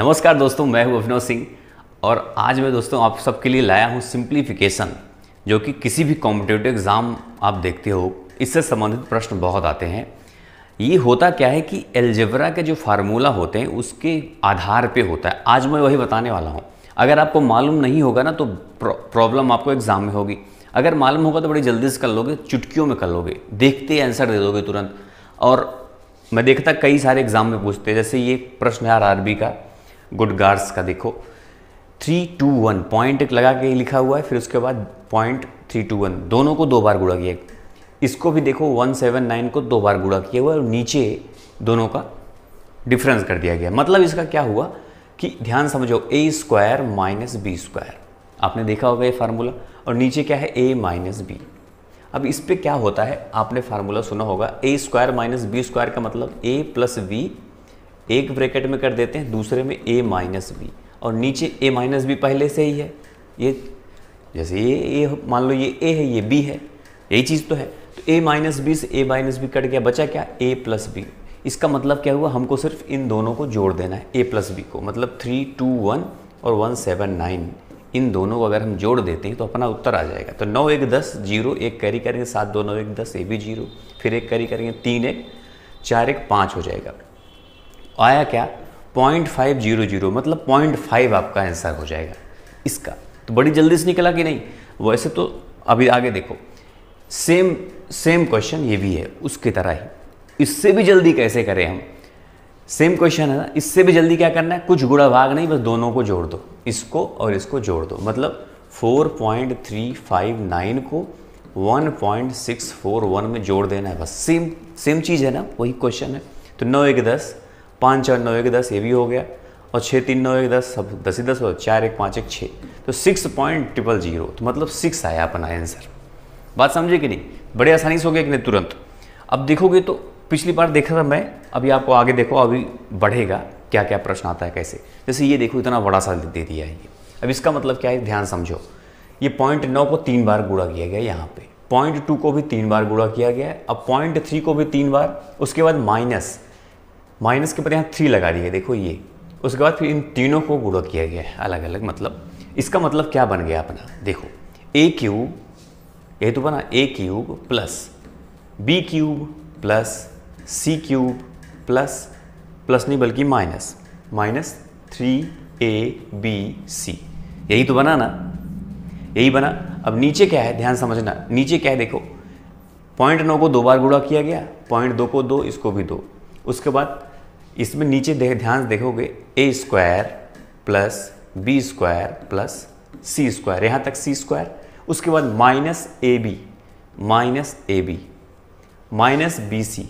नमस्कार दोस्तों मैं हूं अभिनव सिंह और आज मैं दोस्तों आप सबके लिए लाया हूं सिंप्लीफिकेशन जो कि किसी भी कॉम्पिटेटिव एग्ज़ाम आप देखते हो इससे संबंधित प्रश्न बहुत आते हैं ये होता क्या है कि एल्जेब्रा के जो फार्मूला होते हैं उसके आधार पे होता है आज मैं वही बताने वाला हूँ अगर आपको मालूम नहीं होगा ना तो प्रॉब्लम आपको एग्ज़ाम में होगी अगर मालूम होगा तो बड़ी जल्दी से कर लोगे चुटकियों में कर लोगे देखते ही आंसर दे दोगे तुरंत और मैं देखता कई सारे एग्ज़ाम में पूछते हैं जैसे ये प्रश्न है आर का गुड गार्ड्स का देखो थ्री टू वन पॉइंट लगा के लिखा हुआ है फिर उसके बाद पॉइंट थ्री टू वन दोनों को दो बार गुड़ा किया इसको भी देखो वन सेवन नाइन को दो बार गुड़ा किया हुआ है और नीचे दोनों का डिफरेंस कर दिया गया मतलब इसका क्या हुआ कि ध्यान समझो A square minus B square आपने देखा होगा ये फार्मूला और नीचे क्या है ए माइनस बी अब इस पर क्या होता है आपने फार्मूला सुना होगा A square minus B square का मतलब ए प्लस बी एक ब्रैकेट में कर देते हैं दूसरे में ए माइनस बी और नीचे ए माइनस बी पहले से ही है ये जैसे ये ए मान लो ये ए है ये बी है यही चीज़ तो है तो ए माइनस बी से ए माइनस बी कट गया बचा क्या ए प्लस बी इसका मतलब क्या हुआ हमको सिर्फ इन दोनों को जोड़ देना है ए प्लस बी को मतलब थ्री टू वन और वन सेवन नाइन इन दोनों को अगर हम जोड़ देते हैं तो अपना उत्तर आ जाएगा तो नौ एक दस जीरो एक कैरी करेंगे सात दो नौ एक दस ए भी जीरो फिर एक कैरी करेंगे तीन एक चार एक पाँच हो जाएगा आया क्या पॉइंट फाइव जीरो जीरो मतलब पॉइंट फाइव आपका आंसर हो जाएगा इसका तो बड़ी जल्दी से निकला कि नहीं वैसे तो अभी आगे देखो सेम सेम क्वेश्चन ये भी है उसकी तरह ही इससे भी जल्दी कैसे करें हम सेम क्वेश्चन है ना इससे भी जल्दी क्या करना है कुछ गुड़ा भाग नहीं बस दोनों को जोड़ दो इसको और इसको जोड़ दो मतलब 4.359 को 1.641 में जोड़ देना है बस सेम सेम चीज़ है ना वही क्वेश्चन है तो नौ एक दस पाँच चार नौ एक दस ये भी हो गया और छः तीन नौ एक दस सब दस ही दस और चार एक पाँच एक छः तो सिक्स पॉइंट ट्रिपल जीरो तो मतलब सिक्स आया अपना आंसर बात समझे कि नहीं बड़े आसानी से हो गया कि नहीं तुरंत अब देखोगे तो पिछली बार देखा था मैं अभी आपको आगे देखो अभी बढ़ेगा क्या क्या प्रश्न आता है कैसे जैसे ये देखो इतना बड़ा सा दे दिया है ये अब इसका मतलब क्या है ध्यान समझो ये पॉइंट नौ को तीन बार गुड़ा किया गया यहाँ पे पॉइंट टू को भी तीन बार गुड़ा किया गया है अब पॉइंट थ्री को भी तीन बार उसके बाद माइनस माइनस के बाद यहाँ थ्री लगा दी है देखो ये उसके बाद फिर इन तीनों को गुड़ा किया गया है अलग अलग मतलब इसका मतलब क्या बन गया अपना देखो ए क्यूब ये तो बना A cube plus B cube plus C cube plus plus नहीं बल्कि minus minus three A B C यही तो बना ना यही बना अब नीचे क्या है ध्यान समझना नीचे क्या है देखो पॉइंट नौ को दो बार गुड़ा किया गया पॉइंट दो को दो इसको भी दो उसके बाद इसमें नीचे दे, ध्यान से देखोगे A square plus B square plus C square यहाँ तक सी स्क्वायर उसके बाद minus A B minus A B minus B C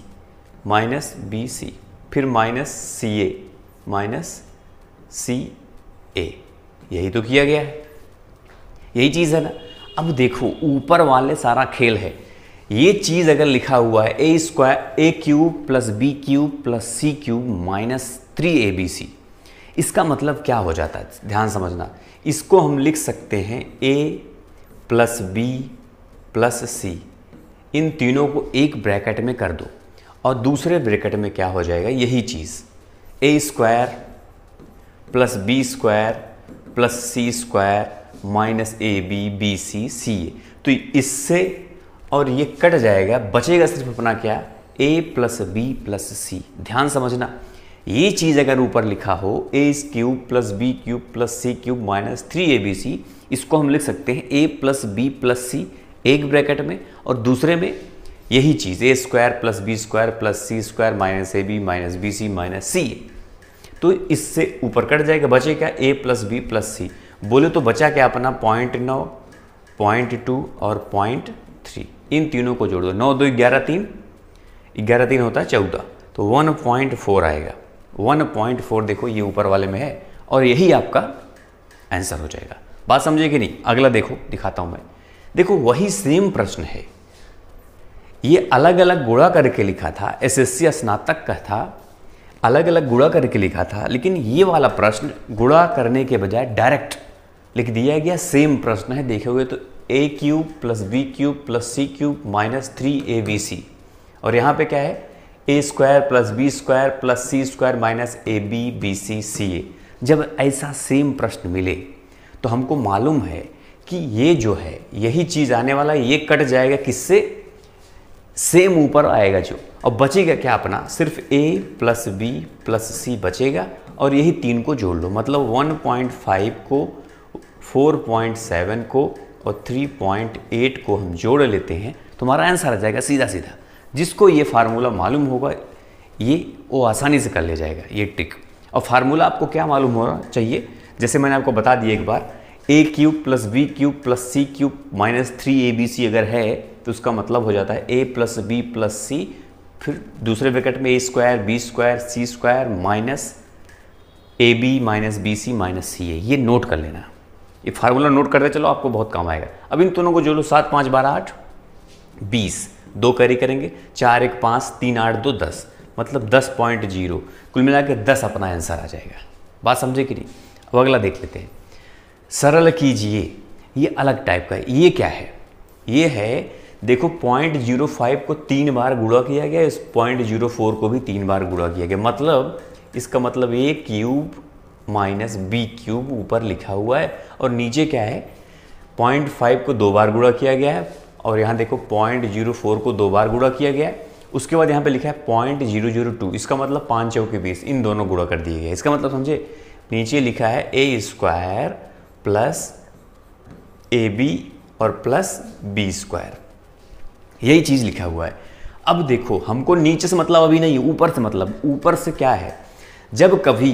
minus B C फिर माइनस सी ए माइनस सी ए यही तो किया गया है यही चीज़ है ना अब देखो ऊपर वाले सारा खेल है ये चीज़ अगर लिखा हुआ है A square A cube plus B cube plus C cube minus three A B C इसका मतलब क्या हो जाता है ध्यान समझना इसको हम लिख सकते हैं A plus B plus C इन तीनों को एक ब्रैकेट में कर दो और दूसरे ब्रैकेट में क्या हो जाएगा यही चीज़ A square plus B square plus C square minus A B B C C A तो इससे और ये कट जाएगा बचेगा सिर्फ अपना क्या A plus B plus C ध्यान समझना ये चीज़ अगर ऊपर लिखा हो A cube plus B cube plus C cube minus three A B C इसको हम लिख सकते हैं A plus B plus C एक ब्रैकेट में और दूसरे में यही चीज़ A square plus B square plus C square minus A B minus B C minus C तो इससे ऊपर कट जाएगा बचे क्या A plus B plus C बोले तो बचा क्या अपना पॉइंट नौ पॉइंट टू और पॉइंट थ्री इन तीनों को जोड़ दो नौ दो ग्यारह तीन ग्यारह तीन होता है चौदह तो वन पॉइंट फोर आएगा वन पॉइंट फोर देखो ये ऊपर वाले में है और यही आपका आंसर हो जाएगा बात समझे कि नहीं अगला देखो दिखाता हूं मैं देखो वही सेम प्रश्न है ये अलग अलग गुड़ा करके लिखा था एसएससी स्नातक का था अलग अलग गुड़ा करके लिखा था लेकिन ये वाला प्रश्न गुड़ा करने के बजाय डायरेक्ट लिख दिया गया सेम प्रश्न है देखे हुए तो A cube plus B cube plus C cube minus three A B C और यहाँ पे क्या है A square plus B square plus C square minus A B B C C A जब ऐसा सेम प्रश्न मिले तो हमको मालूम है कि ये जो है यही चीज़ आने वाला है ये कट जाएगा किससे सेम ऊपर आएगा जो और बचेगा क्या अपना सिर्फ A plus B plus C बचेगा और यही तीन को जोड़ लो मतलब 1.5 को 4.7 को और 3.8 को हम जोड़ लेते हैं तो हमारा आंसर आ जाएगा सीधा सीधा जिसको ये फार्मूला मालूम होगा ये वो आसानी से कर ले जाएगा ये ट्रिक और फार्मूला आपको क्या मालूम होना चाहिए जैसे मैंने आपको बता दिया एक बार A cube plus B cube plus C cube minus three A B C अगर है तो उसका मतलब हो जाता है A plus B plus C फिर दूसरे ब्रैकेट में A square B square C square minus A B minus B C minus C A ये नोट कर लेना ये फार्मूला नोट करते चलो आपको बहुत काम आएगा अब इन दोनों को जो लो सात पाँच बारह आठ बीस दो कैरी करेंगे चार एक पाँच तीन आठ दो दस मतलब दस पॉइंट जीरो कुल मिला के दस अपना आंसर आ जाएगा बात समझे कि नहीं अब अगला देख लेते हैं सरल कीजिए ये अलग टाइप का है ये क्या है ये है देखो पॉइंट जीरो फाइव को तीन बार गुड़ा किया गया इस पॉइंट जीरो फोर को भी तीन बार गुड़ा किया गया मतलब इसका मतलब A cube minus B cube ऊपर लिखा हुआ है और नीचे क्या है पॉइंट फाइव को दो बार गुणा किया गया है और यहाँ देखो पॉइंट जीरो फोर को दो बार गुणा किया गया है उसके बाद यहाँ पे लिखा है पॉइंट जीरो जीरो टू इसका मतलब पाँच के बीस इन दोनों गुणा कर दिए गए इसका मतलब समझे नीचे लिखा है A square plus A B और प्लस बी स्क्वायर यही चीज़ लिखा हुआ है अब देखो हमको नीचे से मतलब अभी नहीं ऊपर से मतलब ऊपर से क्या है जब कभी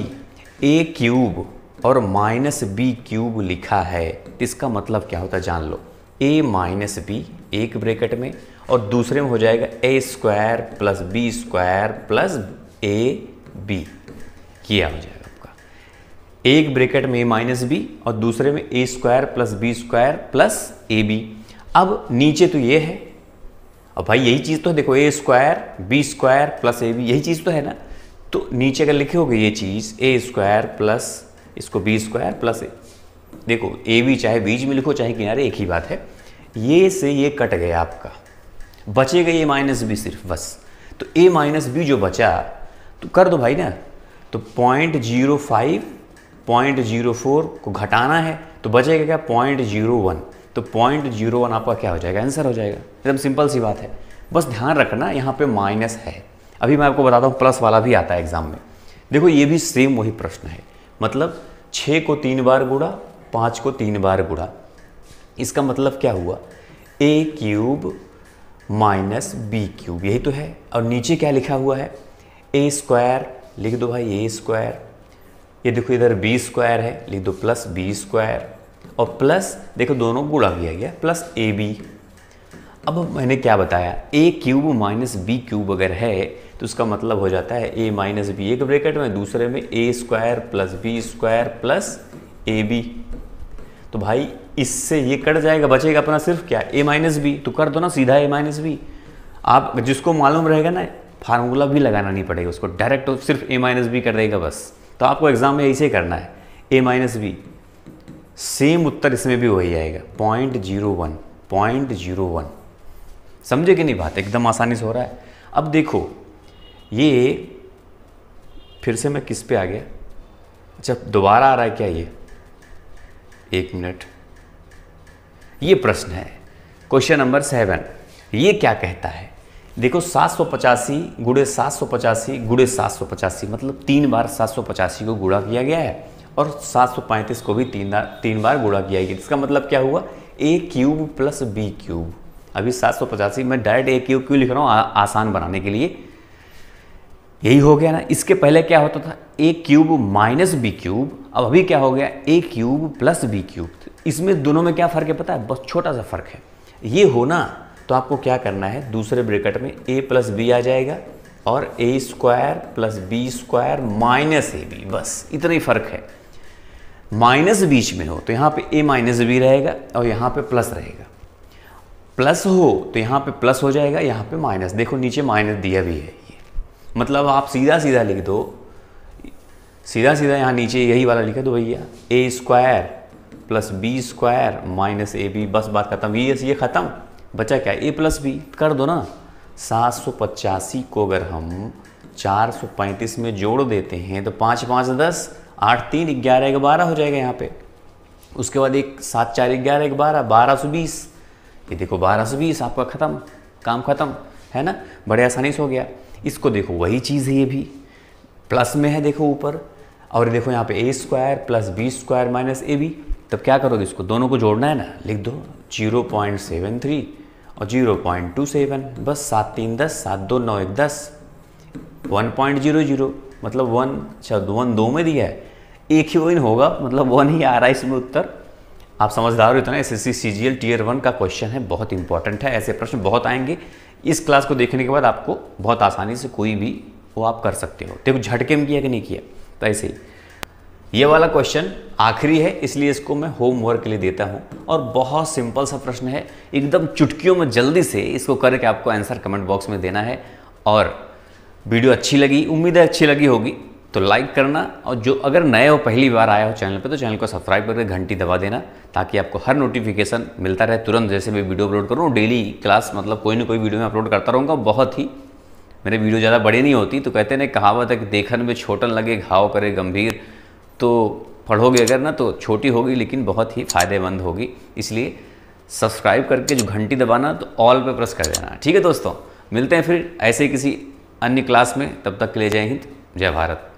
ए क्यूब और माइनस बी क्यूब लिखा है इसका मतलब क्या होता है जान लो ए माइनस बी एक ब्रैकेट में और दूसरे में हो जाएगा A square plus B square plus A B किया हो जाएगा आपका एक ब्रैकेट में ए माइनस बी और दूसरे में A square plus B square plus A B अब नीचे तो ये है और भाई यही चीज़ तो है देखो A square B square plus A B यही चीज़ तो है ना तो नीचे अगर लिखोगे ये चीज़ ए स्क्वायर प्लस इसको बी स्क्वायर प्लस ए देखो ए बी चाहे बीज में लिखो चाहे किनारे एक ही बात है ये से ये कट गया आपका बचेगा ये माइनस बी सिर्फ बस तो ए माइनस बी जो बचा तो कर दो भाई ना तो point zero five point zero four को घटाना है तो बचेगा क्या पॉइंट जीरो वन तो पॉइंट जीरो वन आपका क्या हो जाएगा आंसर हो जाएगा एकदम सिंपल सी बात है बस ध्यान रखना यहाँ पे माइनस है अभी मैं आपको बताता हूँ प्लस वाला भी आता है एग्ज़ाम में देखो ये भी सेम वही प्रश्न है मतलब छः को तीन बार गुड़ा पाँच को तीन बार गुड़ा इसका मतलब क्या हुआ A cube minus B cube यही तो है और नीचे क्या लिखा हुआ है ए स्क्वायर लिख दो भाई ए स्क्वायर ये देखो इधर बी स्क्वायर है लिख दो प्लस बी स्क्वायर और प्लस देखो दोनों गुड़ा किया गया प्लस ए बी अब मैंने क्या बताया A cube minus B cube अगर है तो इसका मतलब हो जाता है ए माइनस बी एक ब्रेकेट में दूसरे में A square plus B square plus A B तो भाई इससे ये कट जाएगा बचेगा अपना सिर्फ क्या ए माइनस बी तो कर दो ना सीधा ए माइनस बी आप जिसको मालूम रहेगा ना फार्मूला भी लगाना नहीं पड़ेगा उसको डायरेक्ट तो सिर्फ ए माइनस बी कर देगा बस तो आपको एग्जाम में ऐसे करना है ए माइनस बी सेम उत्तर इसमें भी वही आएगा point zero one point zero one समझे कि नहीं बात एकदम आसानी से हो रहा है अब देखो ये फिर से मैं किस पे आ गया अच्छा दोबारा आ रहा है क्या ये एक मिनट ये प्रश्न है क्वेश्चन नंबर सेवन ये क्या कहता है देखो सात सौ पचासी गुड़े सात सौ पचासी गुड़े सात सौ पचासी मतलब तीन बार सात सौ पचासी को गुड़ा किया गया है और सात सौ पैंतीस को भी तीन बार तीन बार गुड़ा किया गया इसका मतलब क्या हुआ A cube plus B cube अभी सात सौ पचासी मैं डायरेक्ट ए क्यूब क्यों लिख रहा हूँ आसान बनाने के लिए यही हो गया ना इसके पहले क्या होता था A cube minus B cube अब अभी क्या हो गया A cube plus B cube इसमें दोनों में क्या फ़र्क है पता है बस छोटा सा फ़र्क है ये हो ना तो आपको क्या करना है दूसरे ब्रेकेट में ए प्लस बी आ जाएगा और A square plus B square minus A B बस इतना ही फ़र्क है माइनस बीच में हो तो यहाँ पे ए माइनस बी रहेगा और यहाँ पे प्लस रहेगा प्लस हो तो यहाँ पे प्लस हो जाएगा यहाँ पे माइनस देखो नीचे माइनस दिया भी है मतलब आप सीधा सीधा लिख दो सीधा सीधा यहाँ नीचे यही वाला लिखा दो भैया A square plus B square minus A B बस बात खत्म ये ये ख़त्म बचा क्या ए प्लस बी कर दो ना सात सौ पचासी को अगर हम चार सौ पैंतीस में जोड़ देते हैं तो पाँच पाँच दस आठ तीन ग्यारह एक बारह हो जाएगा यहाँ पे उसके बाद एक सात चार ग्यारह एक बारह बारह सौ बीस ये देखो बारह सौ बीस आपका ख़त्म काम ख़त्म है ना बड़े आसानी से हो गया इसको देखो वही चीज़ है ये भी प्लस में है देखो ऊपर और देखो यहाँ पे A square plus B square minus A B तब क्या करोगे इसको दोनों को जोड़ना है ना लिख दो जीरो पॉइंट सेवन थ्री और जीरो पॉइंट टू सेवन बस सात तीन दस सात दो नौ एक दस वन पॉइंट जीरो जीरो मतलब वन अच्छा वन दो में दिया है एक ही वन होगा मतलब वन ही आ रहा है इसमें उत्तर आप समझदार हो इतना S S C C G L tier one का क्वेश्चन है बहुत इंपॉर्टेंट है ऐसे प्रश्न बहुत आएंगे इस क्लास को देखने के बाद आपको बहुत आसानी से कोई भी वो आप कर सकते हो देखो झटके में किया कि नहीं किया तो ऐसे ही ये वाला क्वेश्चन आखिरी है इसलिए इसको मैं होमवर्क के लिए देता हूँ और बहुत सिंपल सा प्रश्न है एकदम चुटकियों में जल्दी से इसको करके आपको आंसर कमेंट बॉक्स में देना है और वीडियो अच्छी लगी उम्मीद है अच्छी लगी होगी तो लाइक करना और जो अगर नए हो पहली बार आया हो चैनल पे तो चैनल को सब्सक्राइब करके घंटी दबा देना ताकि आपको हर नोटिफिकेशन मिलता रहे तुरंत जैसे मैं वीडियो अपलोड करूँ डेली क्लास मतलब कोई ना कोई वीडियो में अपलोड करता रहूँगा बहुत ही मेरे वीडियो ज़्यादा बड़े नहीं होती तो कहते ना कहावत है कि देखन में छोटन लगे घाव करे गंभीर तो पढ़ोगे अगर ना तो छोटी होगी लेकिन बहुत ही फायदेमंद होगी इसलिए सब्सक्राइब करके जो घंटी दबाना तो ऑल पे प्रेस कर देना ठीक है दोस्तों मिलते हैं फिर ऐसे किसी अन्य क्लास में तब तक के लिए जय हिंद जय भारत